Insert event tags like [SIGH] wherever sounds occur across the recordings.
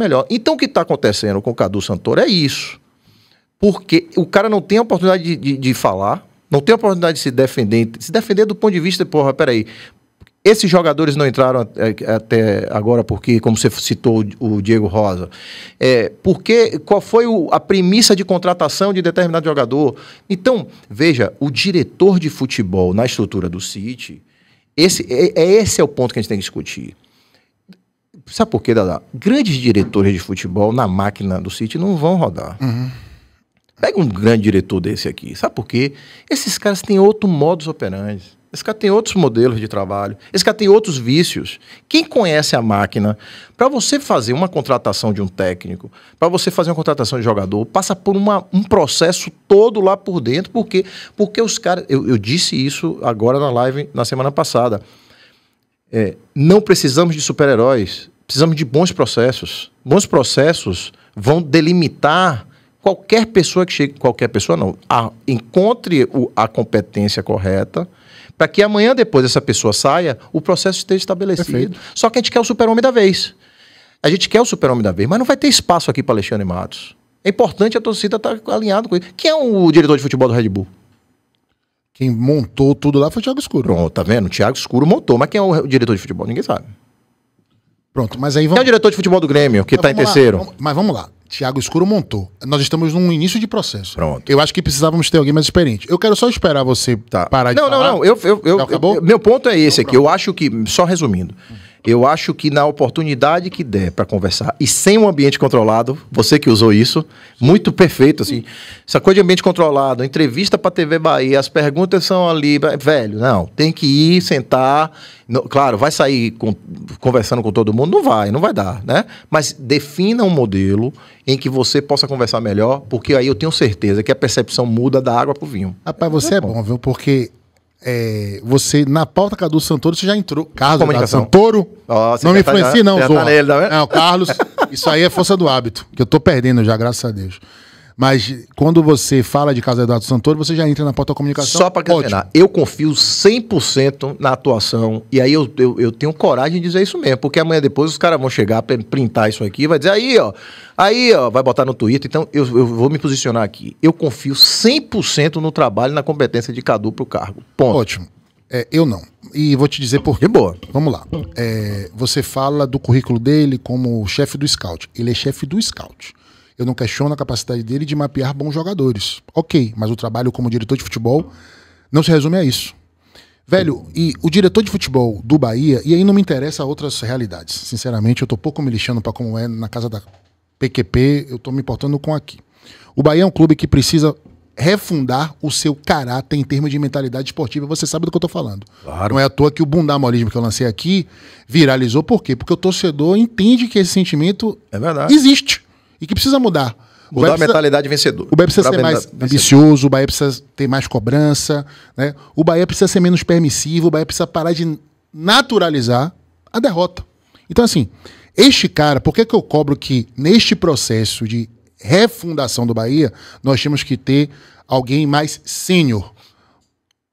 melhor. Então o que está acontecendo com o Cadu Santoro é isso. Porque o cara não tem a oportunidade de, de, de falar, não tem a oportunidade de se defender. Se defender do ponto de vista, porra, peraí. Esses jogadores não entraram até agora porque, como você citou o Diego Rosa, é, porque qual foi o, a premissa de contratação de determinado jogador? Então, veja, o diretor de futebol na estrutura do City, esse, é, é esse é o ponto que a gente tem que discutir. Sabe por quê, Dada? Grandes diretores de futebol na máquina do City não vão rodar. Uhum. Pega um grande diretor desse aqui. Sabe por quê? Esses caras têm outro modus operandi. Esse cara tem outros modelos de trabalho, esse cara tem outros vícios. Quem conhece a máquina, para você fazer uma contratação de um técnico, para você fazer uma contratação de jogador, passa por uma, um processo todo lá por dentro, porque, porque os caras. Eu, eu, disse isso agora na live na semana passada. É, não precisamos de super-heróis, Precisamos de bons processos. Bons processos vão delimitar qualquer pessoa que chegue, qualquer pessoa não, a, encontre o, a competência correta para que amanhã, depois essa pessoa saia, o processo esteja estabelecido. Perfeito. Só que a gente quer o super-homem da vez. A gente quer o super-homem da vez, mas não vai ter espaço aqui para Alexandre Matos. É importante a torcida estar tá alinhada com isso. Quem é o diretor de futebol do Red Bull? Quem montou tudo lá foi o Thiago Escuro. Pronto, tá vendo? O Thiago Escuro montou, mas quem é o diretor de futebol? Ninguém sabe. Pronto, mas aí vamos. é o diretor de futebol do Grêmio, que está em terceiro? Lá, vamos, mas vamos lá. Tiago Escuro montou. Nós estamos num início de processo. Pronto. Eu acho que precisávamos ter alguém mais experiente. Eu quero só esperar você tá. parar de não, falar. Não, não, não. Eu, eu, eu, eu, meu ponto é esse então, aqui. Pronto. Eu acho que, só resumindo, hum. Eu acho que na oportunidade que der para conversar e sem um ambiente controlado, você que usou isso, muito perfeito assim. Essa coisa de ambiente controlado, entrevista para TV Bahia, as perguntas são ali, é, velho, não, tem que ir sentar, claro, vai sair com, conversando com todo mundo, não vai, não vai dar, né? Mas defina um modelo em que você possa conversar melhor, porque aí eu tenho certeza que a percepção muda da água pro vinho. Rapaz, você é, é bom, viu? Porque é, você, na pauta Cadu Santoro, você já entrou. Carlos Cadu Santoro. não me tá- influencia, não, Zô. tá nele, tá Carlos, isso aí é força do hábito, que eu tô perdendo já, graças a Deus. Mas quando você fala de Casa Eduardo Santoro, você já entra na porta comunicação. Só para questionar. eu confio 100% na atuação. E aí eu, eu, eu, tenho coragem de dizer isso mesmo, porque amanhã depois os caras vão chegar, printar isso aqui, vai dizer aí, ó, aí, ó, vai botar no Twitter. Então eu, eu vou me posicionar aqui. Eu confio 100% no trabalho e na competência de Cadu para o cargo. Ponto. Ótimo. É, eu não. E vou te dizer por quê. boa. Vamos lá. É, você fala do currículo dele como chefe do scout. Ele é chefe do scout. Eu não questiono a capacidade dele de mapear bons jogadores. Ok, mas o trabalho como diretor de futebol não se resume a isso. Velho, e o diretor de futebol do Bahia, e aí não me interessa outras realidades. Sinceramente, eu tô pouco me lixando para como é na casa da PQP, eu tô me importando com aqui. O Bahia é um clube que precisa refundar o seu caráter em termos de mentalidade esportiva. Você sabe do que eu tô falando. Claro. Não é à toa que o bundamolismo que eu lancei aqui viralizou. Por quê? Porque o torcedor entende que esse sentimento é existe e que precisa mudar. Mudar a mentalidade vencedora. O Bahia precisa ser mais vencedor. ambicioso, o Bahia precisa ter mais cobrança, né? o Bahia precisa ser menos permissivo, o Bahia precisa parar de naturalizar a derrota. Então, assim, este cara, por que, que eu cobro que neste processo de refundação do Bahia, nós temos que ter alguém mais sênior?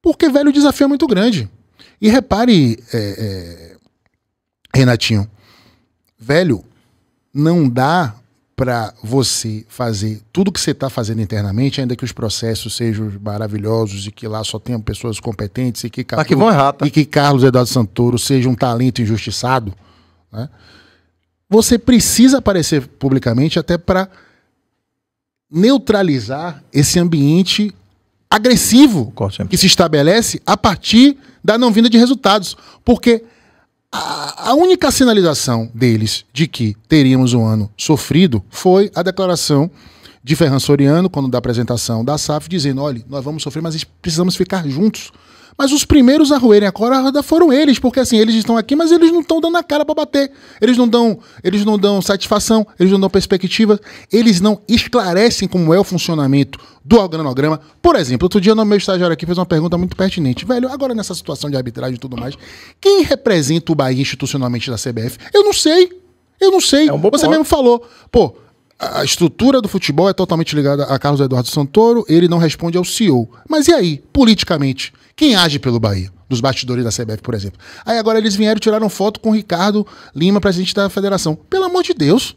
Porque, velho, o desafio é muito grande. E repare, é, é, Renatinho, velho, não dá para você fazer tudo que você está fazendo internamente, ainda que os processos sejam maravilhosos e que lá só tenham pessoas competentes e que, Carlos, errar, tá? e que Carlos Eduardo Santoro seja um talento injustiçado, né? você precisa aparecer publicamente até para neutralizar esse ambiente agressivo que se estabelece a partir da não vinda de resultados, porque a, a, única sinalização deles de que teríamos um ano sofrido foi a declaração de Ferran Soriano, quando da apresentação da SAF, dizendo: olha, nós vamos sofrer, mas precisamos ficar juntos. Mas os primeiros a roerem a corda foram eles, porque assim, eles estão aqui, mas eles não estão dando a cara para bater. Eles não dão, eles não dão satisfação, eles não dão perspectiva, eles não esclarecem como é o funcionamento do organograma. Por exemplo, outro dia no meu estagiário aqui fez uma pergunta muito pertinente. Velho, agora nessa situação de arbitragem e tudo mais, quem representa o Bahia institucionalmente da CBF? Eu não sei. Eu não sei. É um Você ponto. mesmo falou. Pô, a estrutura do futebol é totalmente ligada a Carlos Eduardo Santoro, ele não responde ao CEO. Mas e aí, politicamente, quem age pelo Bahia? Dos bastidores da CBF, por exemplo. Aí agora eles vieram e tiraram foto com o Ricardo Lima, presidente da federação. Pelo amor de Deus,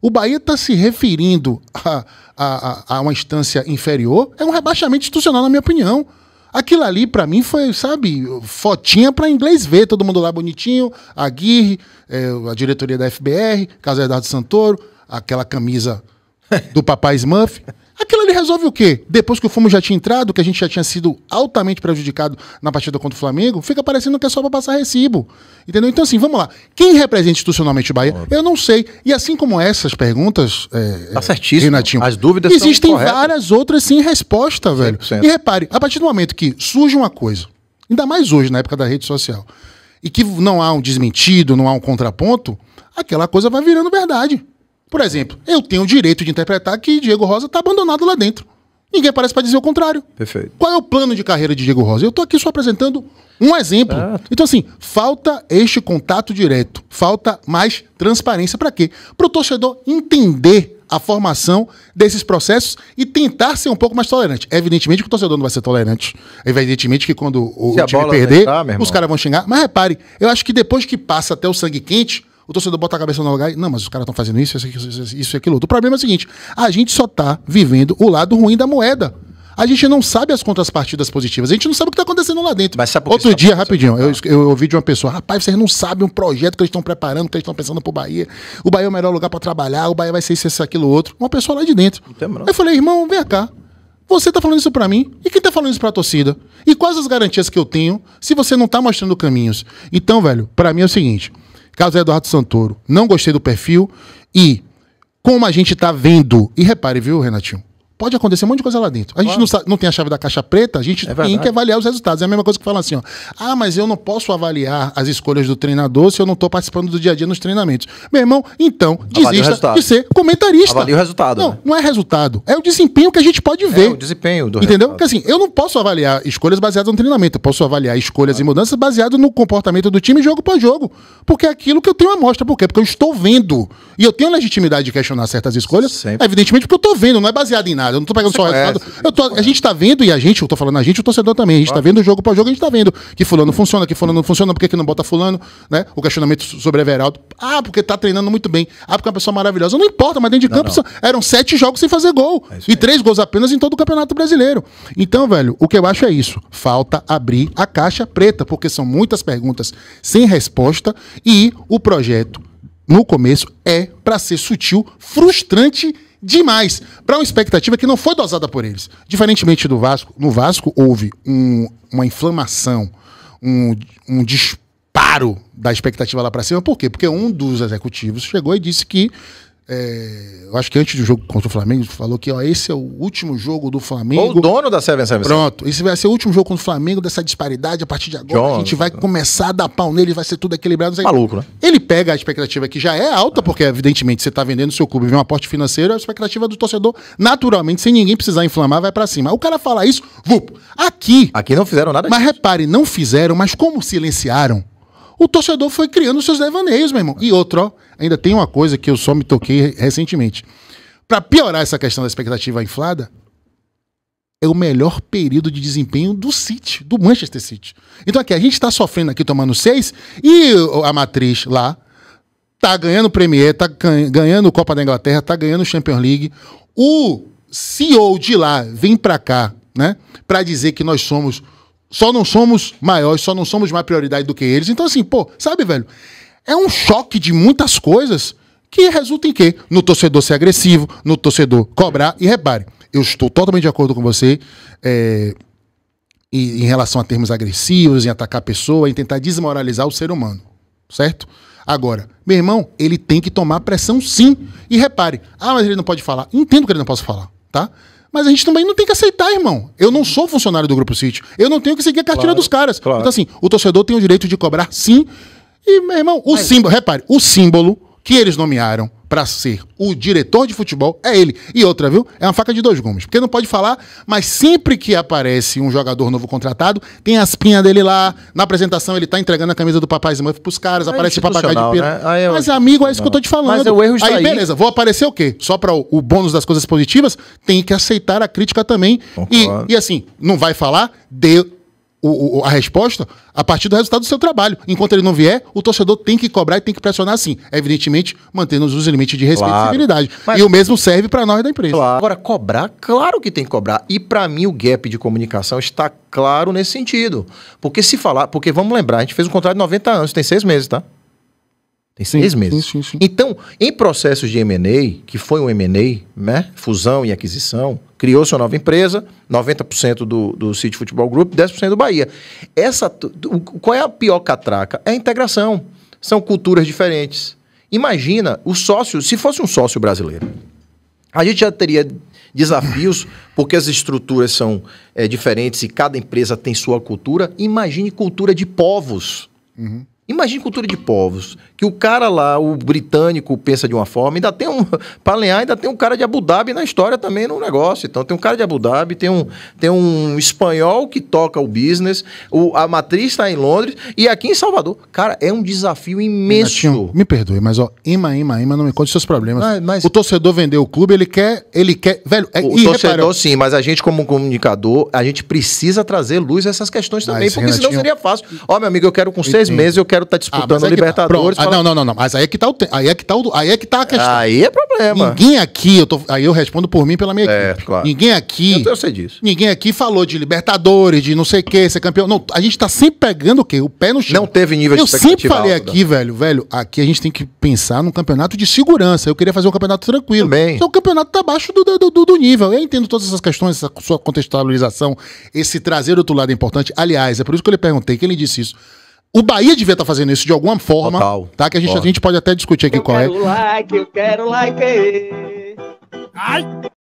o Bahia está se referindo a, a, a, uma instância inferior, é um rebaixamento institucional, na minha opinião. Aquilo ali, para mim, foi, sabe, fotinha para inglês ver, todo mundo lá bonitinho, Aguirre, é, a diretoria da FBR, Casa Eduardo Santoro, aquela camisa do papai Smurf. Aquilo ali resolve o quê? Depois que o fumo já tinha entrado, que a gente já tinha sido altamente prejudicado na partida contra o Flamengo, fica parecendo que é só para passar recibo. Entendeu? Então, assim, vamos lá. Quem representa institucionalmente o Bahia? Claro. Eu não sei. E assim como essas perguntas. É, tá certíssimo. Renatinho, As dúvidas Existem várias outras sem resposta, 100%. velho. E repare, a partir do momento que surge uma coisa, ainda mais hoje, na época da rede social, e que não há um desmentido, não há um contraponto, aquela coisa vai virando verdade. Por exemplo, eu tenho o direito de interpretar que Diego Rosa está abandonado lá dentro. Ninguém parece para dizer o contrário. Perfeito. Qual é o plano de carreira de Diego Rosa? Eu estou aqui só apresentando um exemplo. Então, assim, falta este contato direto, falta mais transparência. Para quê? Para o torcedor entender a formação desses processos e tentar ser um pouco mais tolerante. Evidentemente que o torcedor não vai ser tolerante. Evidentemente que quando o, Se time perder, os caras vão xingar. Mas repare, eu acho que depois que passa até o sangue quente, o torcedor bota a cabeça no lugar e, não, mas os caras estão fazendo isso, isso e aquilo. O problema é o seguinte: a gente só está vivendo o lado ruim da moeda. A gente não sabe as contrapartidas positivas. A gente não sabe o que está acontecendo lá dentro. Outro tá dia, rapidinho, eu, ah. eu, ouvi de uma pessoa: rapaz, vocês não sabem um projeto que eles estão preparando, que eles estão pensando para o Bahia. O Bahia é o melhor lugar para trabalhar, o Bahia vai ser isso, isso, aquilo, outro. Uma pessoa lá de dentro. eu falei: irmão, vem cá. Você está falando isso para mim? E quem está falando isso para a torcida? E quais as garantias que eu tenho se você não está mostrando caminhos? Então, velho, para mim é o seguinte: Carlos Eduardo Santoro, não gostei do perfil e como a gente está vendo, e repare, viu, Renatinho? pode acontecer um monte de coisa lá dentro. A gente não, não, tem a chave da caixa preta, a gente é tem que avaliar os resultados. É a mesma coisa que falar assim, ó. Ah, mas eu não posso avaliar as escolhas do treinador se eu não estou participando do dia a dia nos treinamentos. Meu irmão, então, desista de ser comentarista. Avalia o resultado. Não, né? não é resultado. É o desempenho que a gente pode é, ver. É o desempenho do Entendeu? Porque assim, eu não posso avaliar escolhas baseadas no treinamento. Eu posso avaliar escolhas e mudanças baseadas no comportamento do time jogo por jogo. Porque é aquilo que eu tenho amostra. Por quê? Porque eu estou vendo. E eu tenho legitimidade de questionar certas escolhas. Sempre. Evidentemente, porque eu estou vendo, não é baseado em nada resultado. Eu não tô pegando Você só o resultado. eu tô, a gente tá vendo, e a gente, eu tô falando a gente, o torcedor também. A gente ah. tá vendo jogo pra jogo, a gente tá vendo que fulano funciona, que fulano não funciona, por que, não bota fulano, né? O questionamento sobre Everaldo. Ah, porque tá treinando muito bem. Ah, porque é uma pessoa maravilhosa. Não importa, mas dentro de não, campo não. eram sete jogos sem fazer gol. É e três gols apenas em todo o Campeonato Brasileiro. Então, velho, o que eu acho é isso. Falta abrir a caixa preta, porque são muitas perguntas sem resposta e o projeto no começo é para ser sutil, frustrante demais para uma expectativa que não foi dosada por eles. Diferentemente do Vasco, no Vasco houve um, uma inflamação, um, um disparo da expectativa lá para cima. Por quê? Porque um dos executivos chegou e disse que é, eu acho que antes do jogo contra o Flamengo, falou que ó, esse é o último jogo do Flamengo. Ou o dono da 777. Pronto, esse vai ser o último jogo contra o Flamengo dessa disparidade. A partir de agora, John, a gente vai John. Né? começar a dar pau nele, vai ser tudo equilibrado. Maluco, né? Ele pega a expectativa que já é alta, é. porque evidentemente você está vendendo seu clube, vem um aporte financeiro, a expectativa do torcedor, naturalmente, sem ninguém precisar inflamar, vai para cima. O cara fala isso, vup, aqui. Aqui não fizeram nada Mas disso. repare, não fizeram, mas como silenciaram? o torcedor foi criando seus devaneios, meu irmão. E outro, ó, ainda tem uma coisa que eu só me toquei recentemente. Para piorar essa questão da expectativa inflada, é o melhor período de desempenho do City, do Manchester City. Então aqui, a gente está sofrendo aqui tomando seis e a matriz lá tá ganhando o Premier, tá ganhando Copa da Inglaterra, tá ganhando o Champions League. O CEO de lá vem para cá, né, para dizer que nós somos só não somos maiores, só não somos mais prioridade do que eles. Então, assim, pô, sabe, velho? É um choque de muitas coisas que resulta em quê? No torcedor ser agressivo, no torcedor cobrar. E repare, eu estou totalmente de acordo com você é, em, em relação a termos agressivos, em atacar a pessoa, em tentar desmoralizar o ser humano, certo? Agora, meu irmão, ele tem que tomar pressão sim. E repare, ah, mas ele não pode falar. Entendo que ele não possa falar, tá? Mas a gente também não tem que aceitar, irmão. Eu não sou funcionário do Grupo City. Eu não tenho que seguir a cartilha claro, dos caras. Claro. Então, assim, o torcedor tem o direito de cobrar sim. E, meu irmão, o Mas... símbolo, repare, o símbolo que eles nomearam para ser o diretor de futebol é ele. E outra, viu? É uma faca de dois gumes. Porque não pode falar, mas sempre que aparece um jogador novo contratado, tem a pinhas dele lá. Na apresentação, ele tá entregando a camisa do Papai Smurf pros caras, é aparece papagaio de pedra Né? É mas, amigo, é isso que eu tô te falando. Mas o erro aí, aí, beleza, vou aparecer o quê? Só para o, o, bônus das coisas positivas, tem que aceitar a crítica também. E, e assim, não vai falar, dê o, o, a resposta a partir do resultado do seu trabalho. Enquanto ele não vier, o torcedor tem que cobrar e tem que pressionar sim. É, evidentemente, mantendo os limites de respeito claro. e E o mesmo serve para nós da empresa. Claro. Agora, cobrar, claro que tem que cobrar. E para mim, o gap de comunicação está claro nesse sentido. Porque se falar. Porque vamos lembrar, a gente fez um contrato de 90 anos, tem seis meses, tá? Tem seis sim, meses. Sim, sim, então, em processos de M&A, que foi um M&A, né? Fusão e aquisição, criou sua nova empresa, 90% do, do City Futebol Group, 10% do Bahia. Essa, qual é a pior catraca? É a integração. São culturas diferentes. Imagina o sócio, se fosse um sócio brasileiro, a gente já teria desafios, porque as estruturas são é, diferentes e cada empresa tem sua cultura. Imagine cultura de povos. Uhum. Imagine cultura de povos, que o cara lá, o britânico, pensa de uma forma, ainda tem um. [LAUGHS] Para ainda tem um cara de Abu Dhabi na história também no negócio. Então tem um cara de Abu Dhabi, tem um, tem um espanhol que toca o business, o, a matriz está em Londres e aqui em Salvador. Cara, é um desafio imenso. me perdoe, mas ó, ima ima ima não me conte seus problemas. Mas, mas... O torcedor vendeu o clube, ele quer. Ele quer. Velho, é, o, o torcedor, reparou... sim, mas a gente, como comunicador, a gente precisa trazer luz a essas questões também, mas, porque Renatinho... senão seria fácil. Ó, meu amigo, eu quero com seis e... meses, eu quero quero estar tá disputando ah, é tá. Libertadores. ah, não, não, não, Mas aí é que tá o te... aí é que tá o... aí é que tá a questão. Aí é problema. Ninguém aqui, eu tô... aí eu respondo por mim pela minha é, equipe. Claro. Ninguém aqui. Eu, eu sei disso. Ninguém aqui falou de Libertadores, de não sei o que, ser campeão. Não, a gente tá sempre pegando o quê? O pé no chão. Não teve nível eu de Eu sempre falei aqui, velho, velho, aqui a gente tem que pensar num campeonato de segurança. Eu queria fazer um campeonato tranquilo. Também. Então o campeonato tá abaixo do, do, do, do nível. Eu entendo todas essas questões, essa sua contextualização, esse trazer outro lado é importante. Aliás, é por isso que eu lhe perguntei, que ele disse isso. O Bahia devia estar tá fazendo isso de alguma forma, Total. tá? Que a gente, a gente pode até discutir aqui eu qual é. Eu quero like, eu quero like. Ai!